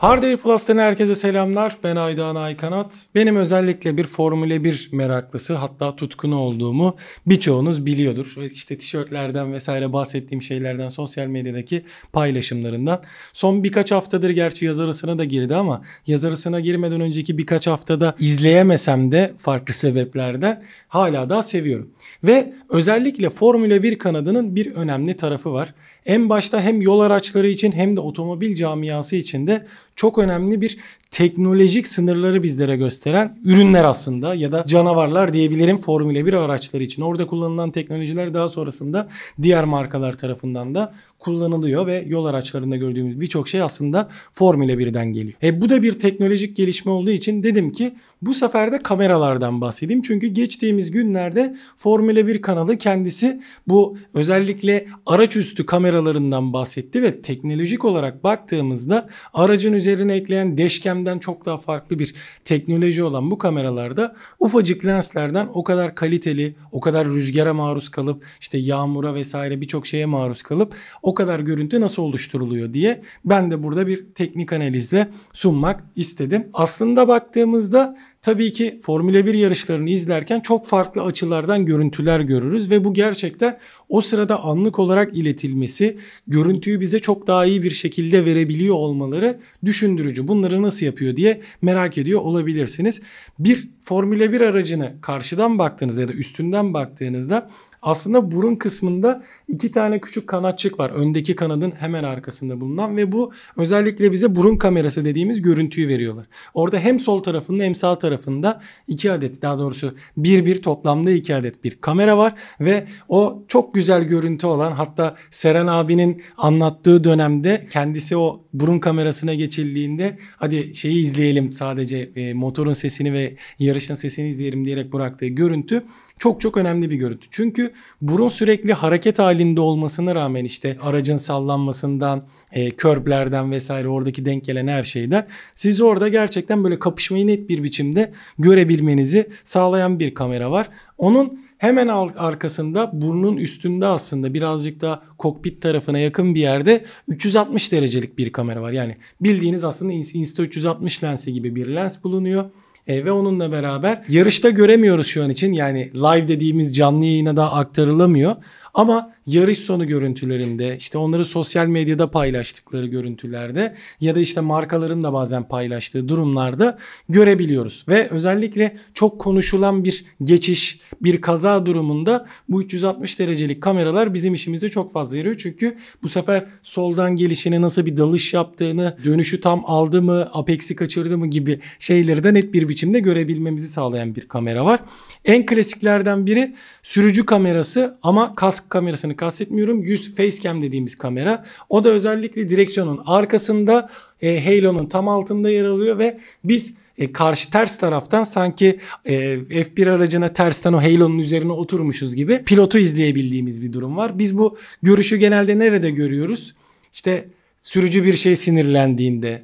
Hardware Plus'tan herkese selamlar. Ben Aydan Aykanat. Benim özellikle bir Formüle 1 meraklısı hatta tutkunu olduğumu birçoğunuz biliyordur. İşte tişörtlerden vesaire bahsettiğim şeylerden sosyal medyadaki paylaşımlarından. Son birkaç haftadır gerçi yazarısına da girdi ama yazarısına girmeden önceki birkaç haftada izleyemesem de farklı sebeplerden hala daha seviyorum. Ve özellikle Formüle 1 kanadının bir önemli tarafı var. En başta hem yol araçları için hem de otomobil camiası için de çok önemli bir teknolojik sınırları bizlere gösteren ürünler aslında ya da canavarlar diyebilirim Formula 1 araçları için. Orada kullanılan teknolojiler daha sonrasında diğer markalar tarafından da kullanılıyor ve yol araçlarında gördüğümüz birçok şey aslında Formula 1'den geliyor. E bu da bir teknolojik gelişme olduğu için dedim ki bu sefer de kameralardan bahsedeyim. Çünkü geçtiğimiz günlerde Formula 1 kanalı kendisi bu özellikle araç üstü kameralarından bahsetti ve teknolojik olarak baktığımızda aracın üzerine ekleyen deşkemden çok daha farklı bir teknoloji olan bu kameralarda ufacık lenslerden o kadar kaliteli, o kadar rüzgara maruz kalıp işte yağmura vesaire birçok şeye maruz kalıp o kadar görüntü nasıl oluşturuluyor diye ben de burada bir teknik analizle sunmak istedim. Aslında baktığımızda Tabii ki Formula 1 yarışlarını izlerken çok farklı açılardan görüntüler görürüz ve bu gerçekten o sırada anlık olarak iletilmesi, görüntüyü bize çok daha iyi bir şekilde verebiliyor olmaları düşündürücü. Bunları nasıl yapıyor diye merak ediyor olabilirsiniz. Bir Formula 1 aracını karşıdan baktığınızda ya da üstünden baktığınızda aslında burun kısmında iki tane küçük kanatçık var. Öndeki kanadın hemen arkasında bulunan ve bu özellikle bize burun kamerası dediğimiz görüntüyü veriyorlar. Orada hem sol tarafında hem sağ tarafında iki adet daha doğrusu bir bir toplamda iki adet bir kamera var ve o çok güzel görüntü olan hatta Seren abinin anlattığı dönemde kendisi o burun kamerasına geçildiğinde hadi şeyi izleyelim sadece e, motorun sesini ve yarışın sesini izleyelim diyerek bıraktığı görüntü çok çok önemli bir görüntü. Çünkü burun sürekli hareket halinde halinde olmasına rağmen işte aracın sallanmasından, e, körblerden vesaire oradaki denk gelen her şeyden sizi orada gerçekten böyle kapışmayı net bir biçimde görebilmenizi sağlayan bir kamera var. Onun hemen arkasında burnun üstünde aslında birazcık da kokpit tarafına yakın bir yerde 360 derecelik bir kamera var. Yani bildiğiniz aslında Insta360 lensi gibi bir lens bulunuyor. E, ve onunla beraber yarışta göremiyoruz şu an için. Yani live dediğimiz canlı yayına da aktarılamıyor. Ama yarış sonu görüntülerinde işte onları sosyal medyada paylaştıkları görüntülerde ya da işte markaların da bazen paylaştığı durumlarda görebiliyoruz. Ve özellikle çok konuşulan bir geçiş, bir kaza durumunda bu 360 derecelik kameralar bizim işimize çok fazla yarıyor. Çünkü bu sefer soldan gelişine nasıl bir dalış yaptığını, dönüşü tam aldı mı, apex'i kaçırdı mı gibi şeyleri de net bir biçimde görebilmemizi sağlayan bir kamera var. En klasiklerden biri sürücü kamerası ama kask kask kamerasını kastetmiyorum. Yüz facecam dediğimiz kamera. O da özellikle direksiyonun arkasında e, Halo'nun tam altında yer alıyor ve biz e, karşı ters taraftan sanki e, F1 aracına tersten o Halo'nun üzerine oturmuşuz gibi pilotu izleyebildiğimiz bir durum var. Biz bu görüşü genelde nerede görüyoruz? İşte sürücü bir şey sinirlendiğinde,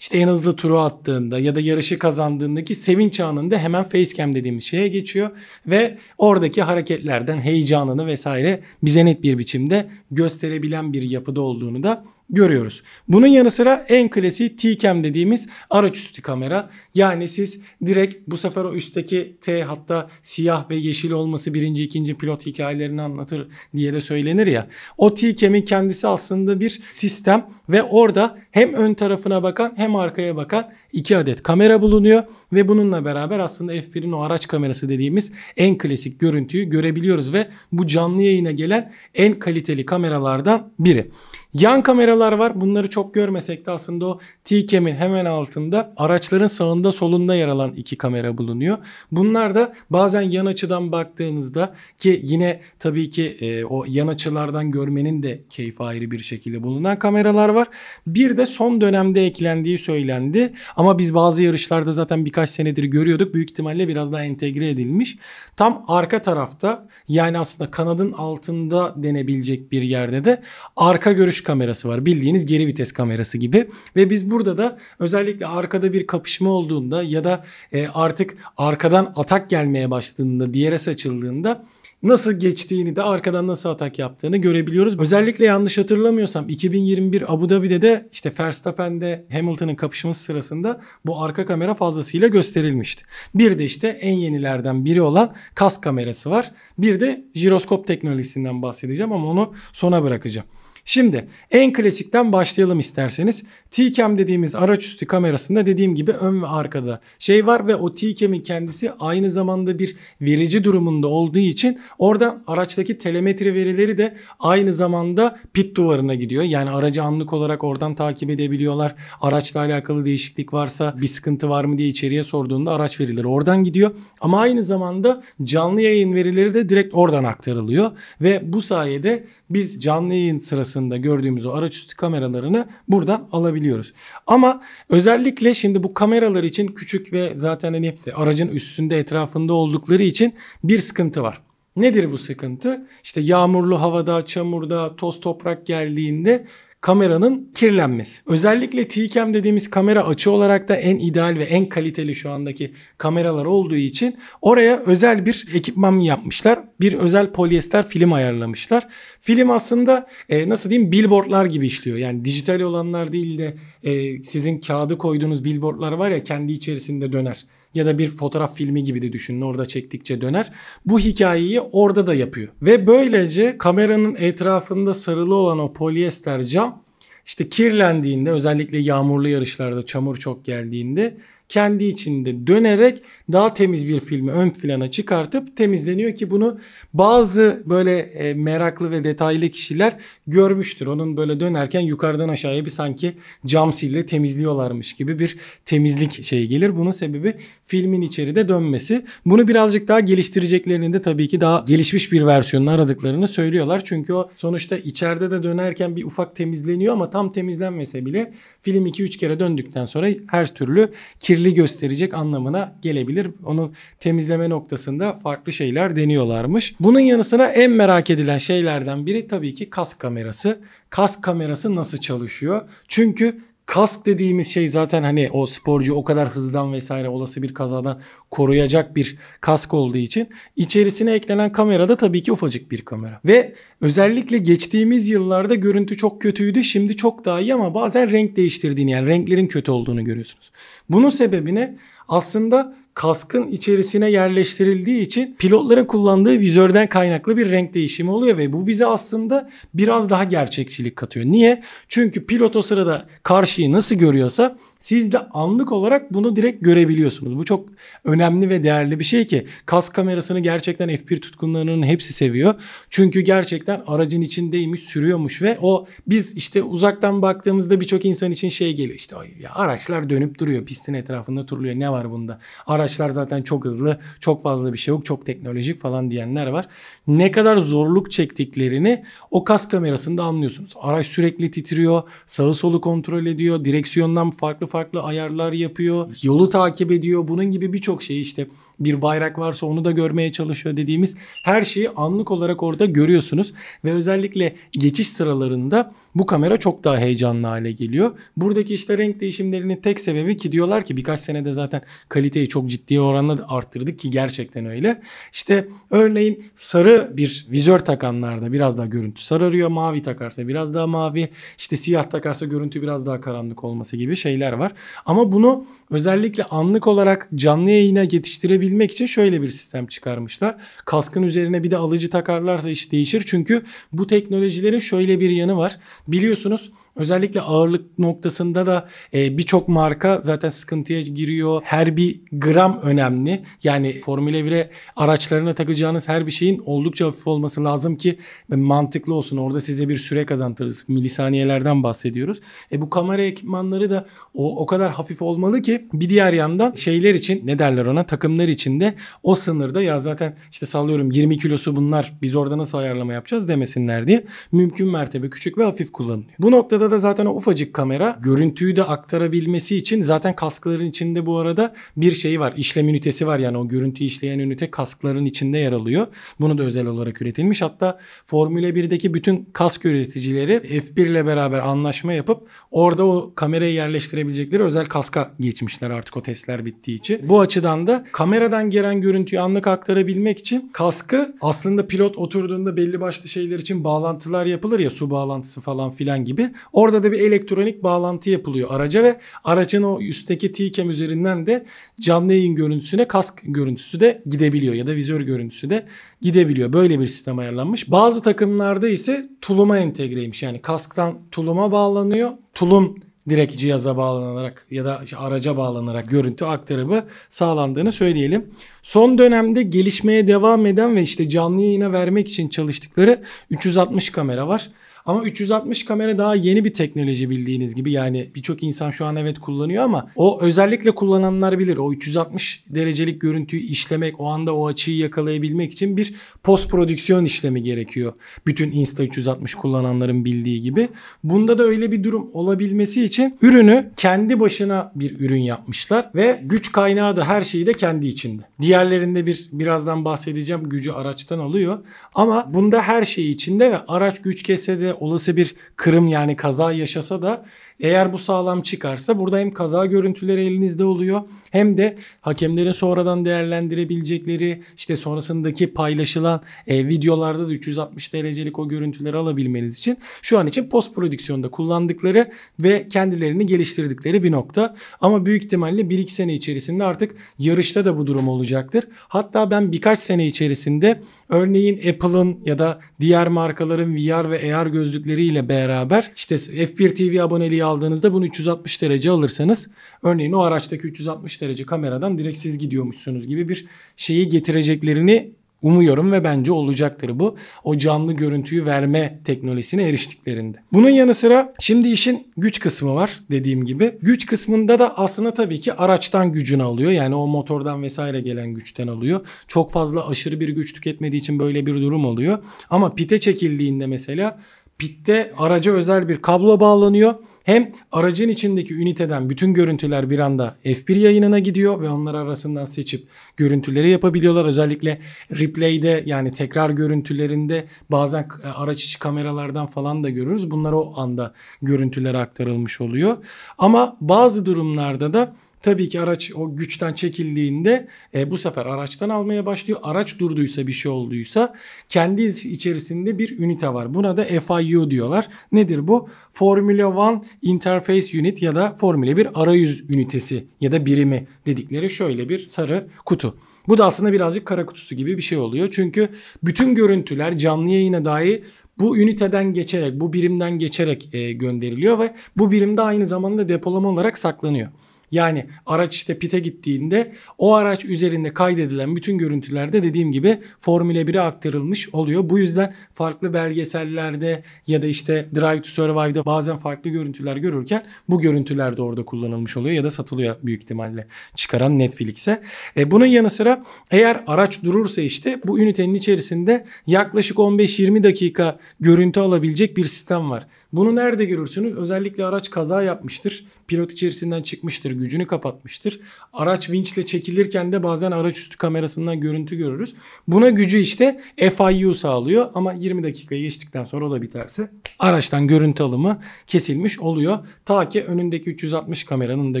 işte en hızlı turu attığında ya da yarışı kazandığındaki sevinç anında hemen facecam dediğimiz şeye geçiyor ve oradaki hareketlerden heyecanını vesaire bize net bir biçimde gösterebilen bir yapıda olduğunu da görüyoruz. Bunun yanı sıra en klasik T-cam dediğimiz araç üstü kamera. Yani siz direkt bu sefer o üstteki T hatta siyah ve yeşil olması birinci ikinci pilot hikayelerini anlatır diye de söylenir ya. O T-cam'in kendisi aslında bir sistem ve orada hem ön tarafına bakan hem arkaya bakan iki adet kamera bulunuyor ve bununla beraber aslında F1'in o araç kamerası dediğimiz en klasik görüntüyü görebiliyoruz ve bu canlı yayına gelen en kaliteli kameralardan biri. Yan kameralar var. Bunları çok görmesek de aslında o T-Cam'in hemen altında araçların sağında solunda yer alan iki kamera bulunuyor. Bunlar da bazen yan açıdan baktığınızda ki yine tabii ki e, o yan açılardan görmenin de keyfi ayrı bir şekilde bulunan kameralar var var. Bir de son dönemde eklendiği söylendi. Ama biz bazı yarışlarda zaten birkaç senedir görüyorduk. Büyük ihtimalle biraz daha entegre edilmiş. Tam arka tarafta yani aslında kanadın altında denebilecek bir yerde de arka görüş kamerası var. Bildiğiniz geri vites kamerası gibi. Ve biz burada da özellikle arkada bir kapışma olduğunda ya da e, artık arkadan atak gelmeye başladığında, diğere saçıldığında nasıl geçtiğini de arkadan nasıl atak yaptığını görebiliyoruz. Özellikle yanlış hatırlamıyorsam 2021 Abu Dhabi'de de işte Verstappen'de Hamilton'ın kapışması sırasında bu arka kamera fazlasıyla gösterilmişti. Bir de işte en yenilerden biri olan kask kamerası var. Bir de jiroskop teknolojisinden bahsedeceğim ama onu sona bırakacağım. Şimdi en klasikten başlayalım isterseniz. T-Cam dediğimiz üstü kamerasında dediğim gibi ön ve arkada şey var ve o T-Cam'in kendisi aynı zamanda bir verici durumunda olduğu için oradan araçtaki telemetri verileri de aynı zamanda pit duvarına gidiyor. Yani aracı anlık olarak oradan takip edebiliyorlar. Araçla alakalı değişiklik varsa bir sıkıntı var mı diye içeriye sorduğunda araç verileri oradan gidiyor. Ama aynı zamanda canlı yayın verileri de direkt oradan aktarılıyor ve bu sayede biz canlı yayın sırasında arkasında gördüğümüz o araç üstü kameralarını buradan alabiliyoruz. Ama özellikle şimdi bu kameralar için küçük ve zaten hani aracın üstünde etrafında oldukları için bir sıkıntı var. Nedir bu sıkıntı? İşte yağmurlu havada, çamurda, toz toprak geldiğinde kameranın kirlenmesi. Özellikle T-cam dediğimiz kamera açı olarak da en ideal ve en kaliteli şu andaki kameralar olduğu için oraya özel bir ekipman yapmışlar. Bir özel polyester film ayarlamışlar. Film aslında e, nasıl diyeyim billboardlar gibi işliyor. Yani dijital olanlar değil de e, sizin kağıdı koyduğunuz billboardlar var ya kendi içerisinde döner ya da bir fotoğraf filmi gibi de düşünün. Orada çektikçe döner. Bu hikayeyi orada da yapıyor. Ve böylece kameranın etrafında sarılı olan o polyester cam işte kirlendiğinde özellikle yağmurlu yarışlarda çamur çok geldiğinde kendi içinde dönerek daha temiz bir filmi ön plana çıkartıp temizleniyor ki bunu bazı böyle e, meraklı ve detaylı kişiler görmüştür. Onun böyle dönerken yukarıdan aşağıya bir sanki cam sille temizliyorlarmış gibi bir temizlik şeyi gelir. Bunun sebebi filmin içeride dönmesi. Bunu birazcık daha geliştireceklerini de tabii ki daha gelişmiş bir versiyonunu aradıklarını söylüyorlar. Çünkü o sonuçta içeride de dönerken bir ufak temizleniyor ama tam temizlenmese bile film 2-3 kere döndükten sonra her türlü kirli gösterecek anlamına gelebilir. Onu temizleme noktasında farklı şeyler deniyorlarmış. Bunun yanı sıra en merak edilen şeylerden biri tabii ki kask kamerası. Kask kamerası nasıl çalışıyor? Çünkü Kask dediğimiz şey zaten hani o sporcu o kadar hızdan vesaire olası bir kazadan koruyacak bir kask olduğu için içerisine eklenen kamera da tabii ki ufacık bir kamera. Ve özellikle geçtiğimiz yıllarda görüntü çok kötüydü. Şimdi çok daha iyi ama bazen renk değiştirdiğini yani renklerin kötü olduğunu görüyorsunuz. Bunun sebebi ne? Aslında kaskın içerisine yerleştirildiği için pilotların kullandığı vizörden kaynaklı bir renk değişimi oluyor ve bu bize aslında biraz daha gerçekçilik katıyor. Niye? Çünkü pilot o sırada karşıyı nasıl görüyorsa siz de anlık olarak bunu direkt görebiliyorsunuz. Bu çok önemli ve değerli bir şey ki kas kamerasını gerçekten F1 tutkunlarının hepsi seviyor. Çünkü gerçekten aracın içindeymiş, sürüyormuş ve o biz işte uzaktan baktığımızda birçok insan için şey geliyor. işte. ya araçlar dönüp duruyor, pistin etrafında turluyor. Ne var bunda? Araçlar zaten çok hızlı, çok fazla bir şey yok, çok teknolojik falan diyenler var ne kadar zorluk çektiklerini o kas kamerasında anlıyorsunuz. Araç sürekli titriyor, sağı solu kontrol ediyor, direksiyondan farklı farklı ayarlar yapıyor, yolu takip ediyor. Bunun gibi birçok şey işte bir bayrak varsa onu da görmeye çalışıyor dediğimiz her şeyi anlık olarak orada görüyorsunuz. Ve özellikle geçiş sıralarında bu kamera çok daha heyecanlı hale geliyor. Buradaki işte renk değişimlerinin tek sebebi ki diyorlar ki birkaç senede zaten kaliteyi çok ciddi oranla arttırdık ki gerçekten öyle. İşte örneğin sarı bir vizör takanlarda biraz daha görüntü sararıyor. Mavi takarsa biraz daha mavi. işte siyah takarsa görüntü biraz daha karanlık olması gibi şeyler var. Ama bunu özellikle anlık olarak canlı yayına yetiştirebilmek için şöyle bir sistem çıkarmışlar. Kaskın üzerine bir de alıcı takarlarsa iş değişir. Çünkü bu teknolojilerin şöyle bir yanı var. Biliyorsunuz Özellikle ağırlık noktasında da e, birçok marka zaten sıkıntıya giriyor. Her bir gram önemli. Yani Formula 1'e araçlarına takacağınız her bir şeyin oldukça hafif olması lazım ki e, mantıklı olsun. Orada size bir süre kazandırırız. Milisaniyelerden bahsediyoruz. E, bu kamera ekipmanları da o, o kadar hafif olmalı ki bir diğer yandan şeyler için ne derler ona takımlar için de o sınırda ya zaten işte sallıyorum 20 kilosu bunlar biz orada nasıl ayarlama yapacağız demesinler diye mümkün mertebe küçük ve hafif kullanılıyor. Bu noktada da zaten o ufacık kamera görüntüyü de aktarabilmesi için zaten kaskların içinde bu arada bir şeyi var. İşlem ünitesi var yani o görüntü işleyen ünite kaskların içinde yer alıyor. Bunu da özel olarak üretilmiş. Hatta Formüle 1'deki bütün kask üreticileri F1 ile beraber anlaşma yapıp orada o kamerayı yerleştirebilecekleri özel kaska geçmişler artık o testler bittiği için. Bu açıdan da kameradan gelen görüntüyü anlık aktarabilmek için kaskı aslında pilot oturduğunda belli başlı şeyler için bağlantılar yapılır ya su bağlantısı falan filan gibi. Orada da bir elektronik bağlantı yapılıyor araca ve aracın o üstteki TCAM üzerinden de canlı yayın görüntüsüne kask görüntüsü de gidebiliyor ya da vizör görüntüsü de gidebiliyor. Böyle bir sistem ayarlanmış. Bazı takımlarda ise tuluma entegreymiş. Yani kasktan tuluma bağlanıyor. Tulum direkt cihaza bağlanarak ya da işte araca bağlanarak görüntü aktarımı sağlandığını söyleyelim. Son dönemde gelişmeye devam eden ve işte canlı yayına vermek için çalıştıkları 360 kamera var. Ama 360 kamera daha yeni bir teknoloji bildiğiniz gibi. Yani birçok insan şu an evet kullanıyor ama o özellikle kullananlar bilir. O 360 derecelik görüntüyü işlemek, o anda o açıyı yakalayabilmek için bir post prodüksiyon işlemi gerekiyor. Bütün Insta 360 kullananların bildiği gibi. Bunda da öyle bir durum olabilmesi için ürünü kendi başına bir ürün yapmışlar ve güç kaynağı da her şeyi de kendi içinde. Diğerlerinde bir birazdan bahsedeceğim gücü araçtan alıyor ama bunda her şeyi içinde ve araç güç kese de olası bir kırım yani kaza yaşasa da eğer bu sağlam çıkarsa burada hem kaza görüntüleri elinizde oluyor hem de hakemlerin sonradan değerlendirebilecekleri işte sonrasındaki paylaşılan e, videolarda da 360 derecelik o görüntüleri alabilmeniz için şu an için post prodüksiyonda kullandıkları ve kendilerini geliştirdikleri bir nokta. Ama büyük ihtimalle 1-2 sene içerisinde artık yarışta da bu durum olacaktır. Hatta ben birkaç sene içerisinde örneğin Apple'ın ya da diğer markaların VR ve AR gözlükleriyle beraber işte F1 TV aboneliği aldığınızda bunu 360 derece alırsanız örneğin o araçtaki 360 derece kameradan direkt siz gidiyormuşsunuz gibi bir şeyi getireceklerini umuyorum ve bence olacaktır bu. O canlı görüntüyü verme teknolojisine eriştiklerinde. Bunun yanı sıra şimdi işin güç kısmı var dediğim gibi. Güç kısmında da aslında tabii ki araçtan gücünü alıyor. Yani o motordan vesaire gelen güçten alıyor. Çok fazla aşırı bir güç tüketmediği için böyle bir durum oluyor. Ama pite çekildiğinde mesela pitte araca özel bir kablo bağlanıyor hem aracın içindeki üniteden bütün görüntüler bir anda F1 yayınına gidiyor ve onlar arasından seçip görüntüleri yapabiliyorlar. Özellikle replay'de yani tekrar görüntülerinde bazen e, araç içi kameralardan falan da görürüz. Bunlar o anda görüntülere aktarılmış oluyor. Ama bazı durumlarda da Tabii ki araç o güçten çekildiğinde e, bu sefer araçtan almaya başlıyor. Araç durduysa bir şey olduysa kendi içerisinde bir ünite var. Buna da FIU diyorlar. Nedir bu? Formula One Interface Unit ya da Formula 1 arayüz ünitesi ya da birimi dedikleri şöyle bir sarı kutu. Bu da aslında birazcık kara kutusu gibi bir şey oluyor. Çünkü bütün görüntüler canlı yayına dair bu üniteden geçerek, bu birimden geçerek e, gönderiliyor ve bu birimde aynı zamanda depolama olarak saklanıyor. Yani araç işte pite gittiğinde o araç üzerinde kaydedilen bütün görüntülerde dediğim gibi Formüle 1'e aktarılmış oluyor. Bu yüzden farklı belgesellerde ya da işte Drive to Survive'da bazen farklı görüntüler görürken bu görüntüler de orada kullanılmış oluyor ya da satılıyor büyük ihtimalle çıkaran Netflix'e. E, bunun yanı sıra eğer araç durursa işte bu ünitenin içerisinde yaklaşık 15-20 dakika görüntü alabilecek bir sistem var. Bunu nerede görürsünüz? Özellikle araç kaza yapmıştır pilot içerisinden çıkmıştır, gücünü kapatmıştır. Araç vinçle çekilirken de bazen araç üstü kamerasından görüntü görürüz. Buna gücü işte FIU sağlıyor ama 20 dakikayı geçtikten sonra o da biterse araçtan görüntü alımı kesilmiş oluyor. Ta ki önündeki 360 kameranın da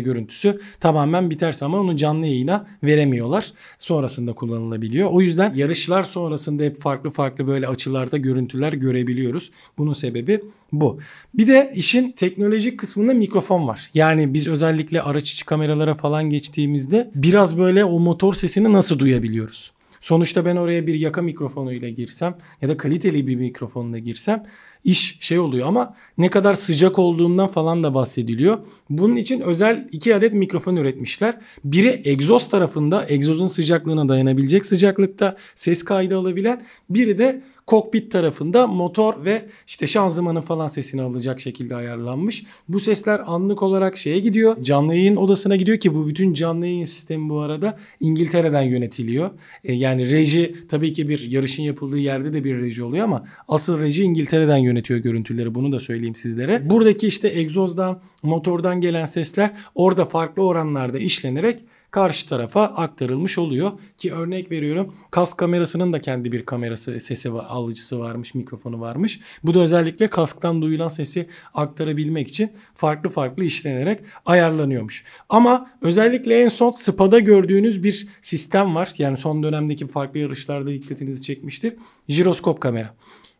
görüntüsü tamamen biterse ama onu canlı yayına veremiyorlar. Sonrasında kullanılabiliyor. O yüzden yarışlar sonrasında hep farklı farklı böyle açılarda görüntüler görebiliyoruz. Bunun sebebi bu. Bir de işin teknolojik kısmında mikrofon var. Yani biz özellikle araç içi kameralara falan geçtiğimizde biraz böyle o motor sesini nasıl duyabiliyoruz? Sonuçta ben oraya bir yaka mikrofonuyla girsem ya da kaliteli bir mikrofonla girsem iş şey oluyor ama ne kadar sıcak olduğundan falan da bahsediliyor. Bunun için özel iki adet mikrofon üretmişler. Biri egzoz tarafında egzozun sıcaklığına dayanabilecek sıcaklıkta ses kaydı alabilen biri de Kokpit tarafında motor ve işte şanzımanın falan sesini alacak şekilde ayarlanmış. Bu sesler anlık olarak şeye gidiyor. Canlı yayın odasına gidiyor ki bu bütün canlı yayın sistemi bu arada İngiltere'den yönetiliyor. E, yani reji tabii ki bir yarışın yapıldığı yerde de bir reji oluyor ama asıl reji İngiltere'den yönetiyor görüntüleri. Bunu da söyleyeyim sizlere. Buradaki işte egzozdan, motordan gelen sesler orada farklı oranlarda işlenerek karşı tarafa aktarılmış oluyor. Ki örnek veriyorum kask kamerasının da kendi bir kamerası sesi alıcısı varmış, mikrofonu varmış. Bu da özellikle kasktan duyulan sesi aktarabilmek için farklı farklı işlenerek ayarlanıyormuş. Ama özellikle en son SPA'da gördüğünüz bir sistem var. Yani son dönemdeki farklı yarışlarda dikkatinizi çekmiştir. Jiroskop kamera.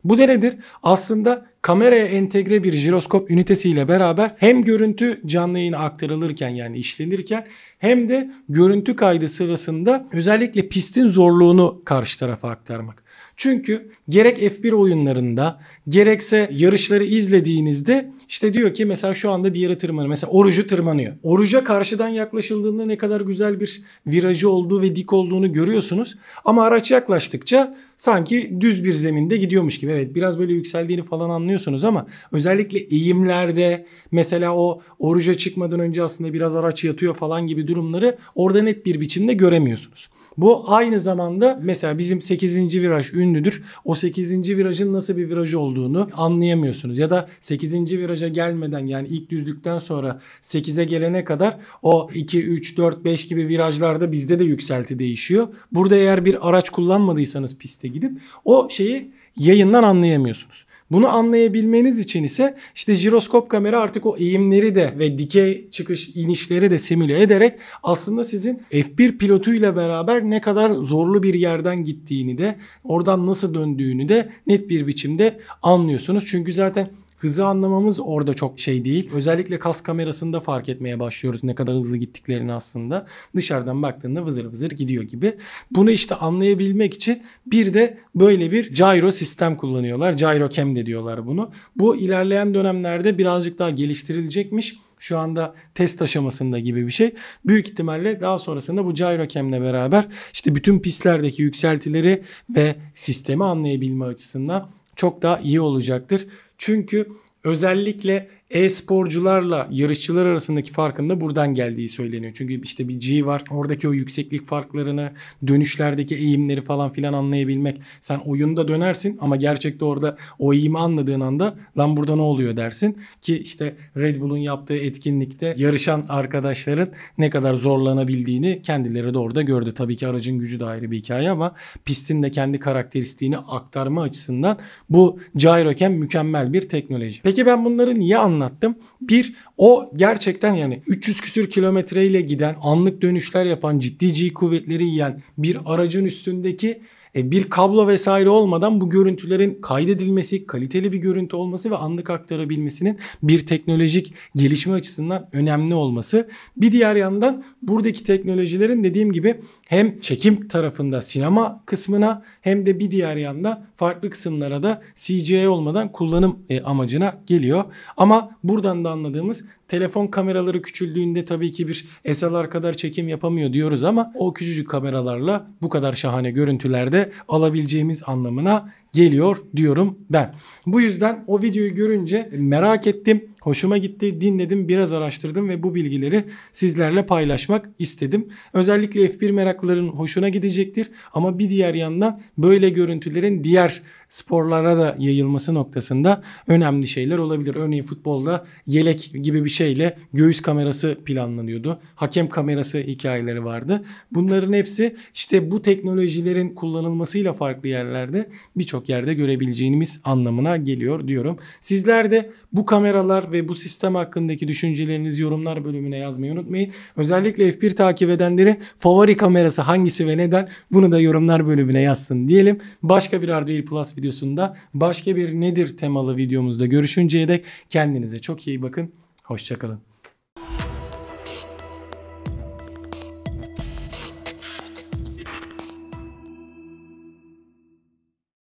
Bu da nedir? Aslında kameraya entegre bir jiroskop ünitesiyle beraber hem görüntü canlı yayına aktarılırken yani işlenirken hem de görüntü kaydı sırasında özellikle pistin zorluğunu karşı tarafa aktarmak. Çünkü gerek F1 oyunlarında gerekse yarışları izlediğinizde işte diyor ki mesela şu anda bir yere tırmanıyor. Mesela orucu tırmanıyor. Oruca karşıdan yaklaşıldığında ne kadar güzel bir virajı olduğu ve dik olduğunu görüyorsunuz. Ama araç yaklaştıkça sanki düz bir zeminde gidiyormuş gibi. Evet biraz böyle yükseldiğini falan anlıyorsunuz ama özellikle eğimlerde mesela o oruca çıkmadan önce aslında biraz araç yatıyor falan gibi durumları orada net bir biçimde göremiyorsunuz. Bu aynı zamanda mesela bizim 8. viraj ünlüdür. O 8. virajın nasıl bir viraj olduğunu anlayamıyorsunuz. Ya da 8. viraja gelmeden yani ilk düzlükten sonra 8'e gelene kadar o 2, 3, 4, 5 gibi virajlarda bizde de yükselti değişiyor. Burada eğer bir araç kullanmadıysanız piste gidip o şeyi yayından anlayamıyorsunuz. Bunu anlayabilmeniz için ise işte jiroskop kamera artık o eğimleri de ve dikey çıkış inişleri de simüle ederek aslında sizin F1 pilotuyla beraber ne kadar zorlu bir yerden gittiğini de oradan nasıl döndüğünü de net bir biçimde anlıyorsunuz. Çünkü zaten Hızı anlamamız orada çok şey değil. Özellikle kas kamerasında fark etmeye başlıyoruz ne kadar hızlı gittiklerini aslında. Dışarıdan baktığında vızır vızır gidiyor gibi. Bunu işte anlayabilmek için bir de böyle bir gyro sistem kullanıyorlar. Gyro cam de diyorlar bunu. Bu ilerleyen dönemlerde birazcık daha geliştirilecekmiş. Şu anda test aşamasında gibi bir şey. Büyük ihtimalle daha sonrasında bu gyrocam'le beraber işte bütün pistlerdeki yükseltileri ve sistemi anlayabilme açısından çok daha iyi olacaktır. Çünkü özellikle e-sporcularla yarışçılar arasındaki farkın da buradan geldiği söyleniyor. Çünkü işte bir G var. Oradaki o yükseklik farklarını, dönüşlerdeki eğimleri falan filan anlayabilmek. Sen oyunda dönersin ama gerçekte orada o eğimi anladığın anda lan burada ne oluyor dersin. Ki işte Red Bull'un yaptığı etkinlikte yarışan arkadaşların ne kadar zorlanabildiğini kendileri de orada gördü. Tabii ki aracın gücü de ayrı bir hikaye ama pistin de kendi karakteristiğini aktarma açısından bu Gyroken mükemmel bir teknoloji. Peki ben bunları niye anlatıyorum? anlattım. Bir o gerçekten yani 300 küsür kilometreyle giden anlık dönüşler yapan ciddi G kuvvetleri yiyen bir aracın üstündeki e, bir kablo vesaire olmadan bu görüntülerin kaydedilmesi, kaliteli bir görüntü olması ve anlık aktarabilmesinin bir teknolojik gelişme açısından önemli olması. Bir diğer yandan buradaki teknolojilerin dediğim gibi hem çekim tarafında sinema kısmına hem de bir diğer yanda farklı kısımlara da CGI olmadan kullanım e, amacına geliyor. Ama buradan da anladığımız telefon kameraları küçüldüğünde tabii ki bir SLR kadar çekim yapamıyor diyoruz ama o küçücük kameralarla bu kadar şahane görüntülerde alabileceğimiz anlamına geliyor diyorum ben. Bu yüzden o videoyu görünce merak ettim, hoşuma gitti, dinledim, biraz araştırdım ve bu bilgileri sizlerle paylaşmak istedim. Özellikle F1 meraklıların hoşuna gidecektir ama bir diğer yandan böyle görüntülerin diğer sporlara da yayılması noktasında önemli şeyler olabilir. Örneğin futbolda yelek gibi bir şeyle göğüs kamerası planlanıyordu. Hakem kamerası hikayeleri vardı. Bunların hepsi işte bu teknolojilerin kullanılmasıyla farklı yerlerde birçok yerde görebileceğimiz anlamına geliyor diyorum. Sizler de bu kameralar ve bu sistem hakkındaki düşüncelerinizi yorumlar bölümüne yazmayı unutmayın. Özellikle F1 takip edenlerin favori kamerası hangisi ve neden bunu da yorumlar bölümüne yazsın diyelim. Başka bir Hardware Plus videosunda başka bir nedir temalı videomuzda görüşünceye dek kendinize çok iyi bakın. Hoşçakalın.